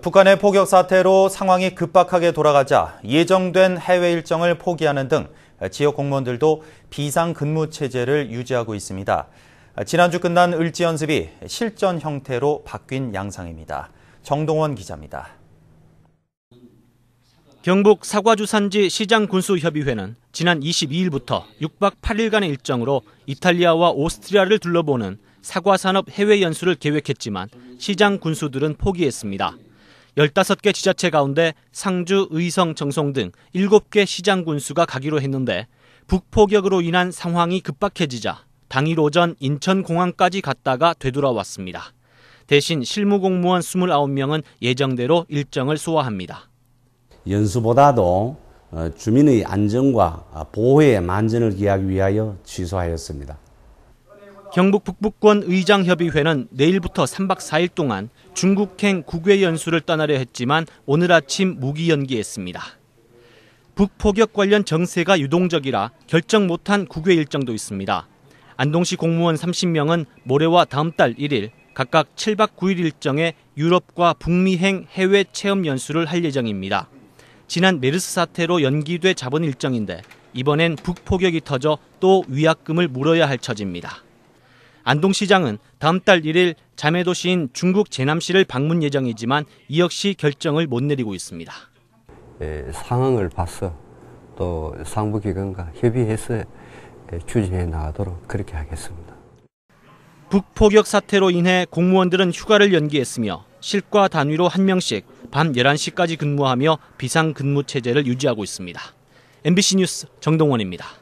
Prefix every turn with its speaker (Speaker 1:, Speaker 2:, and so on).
Speaker 1: 북한의 포격 사태로 상황이 급박하게 돌아가자 예정된 해외 일정을 포기하는 등 지역 공무원들도 비상 근무 체제를 유지하고 있습니다. 지난주 끝난 을지 연습이 실전 형태로 바뀐 양상입니다. 정동원 기자입니다. 경북 사과주 산지 시장
Speaker 2: 군수 협의회는 지난 22일부터 6박 8일간의 일정으로 이탈리아와 오스트리아를 둘러보는 사과 산업 해외 연수를 계획했지만 시장 군수들은 포기했습니다. 15개 지자체 가운데 상주, 의성, 정송 등 7개 시장 군수가 가기로 했는데 북폭격으로 인한 상황이 급박해지자 당일 오전 인천공항까지 갔다가 되돌아왔습니다. 대신 실무공무원 29명은 예정대로 일정을 소화합니다. 연수보다도 어, 주민의 안전과 보호에 만전을 기하기 위하여 취소하였습니다. 경북 북부권 의장협의회는 내일부터 3박 4일 동안 중국행 국외 연수를 떠나려 했지만 오늘 아침 무기 연기했습니다. 북폭격 관련 정세가 유동적이라 결정 못한 국외 일정도 있습니다. 안동시 공무원 30명은 모레와 다음 달 1일 각각 7박 9일 일정에 유럽과 북미행 해외 체험 연수를 할 예정입니다. 지난 메르스 사태로 연기돼 잡은 일정인데 이번엔 북폭격이 터져 또 위약금을 물어야 할 처지입니다. 안동시장은 다음 달 1일 자매도시인 중국 제남시를 방문 예정이지만 이 역시 결정을 못 내리고 있습니다. 예, 상황을 봐서 또 상부기관과 협의해서 예, 추진해 나가도록 그렇게 하겠습니다. 북폭격 사태로 인해 공무원들은 휴가를 연기했으며 실과 단위로 한 명씩 밤 11시까지 근무하며 비상근무 체제를 유지하고 있습니다. MBC 뉴스 정동원입니다.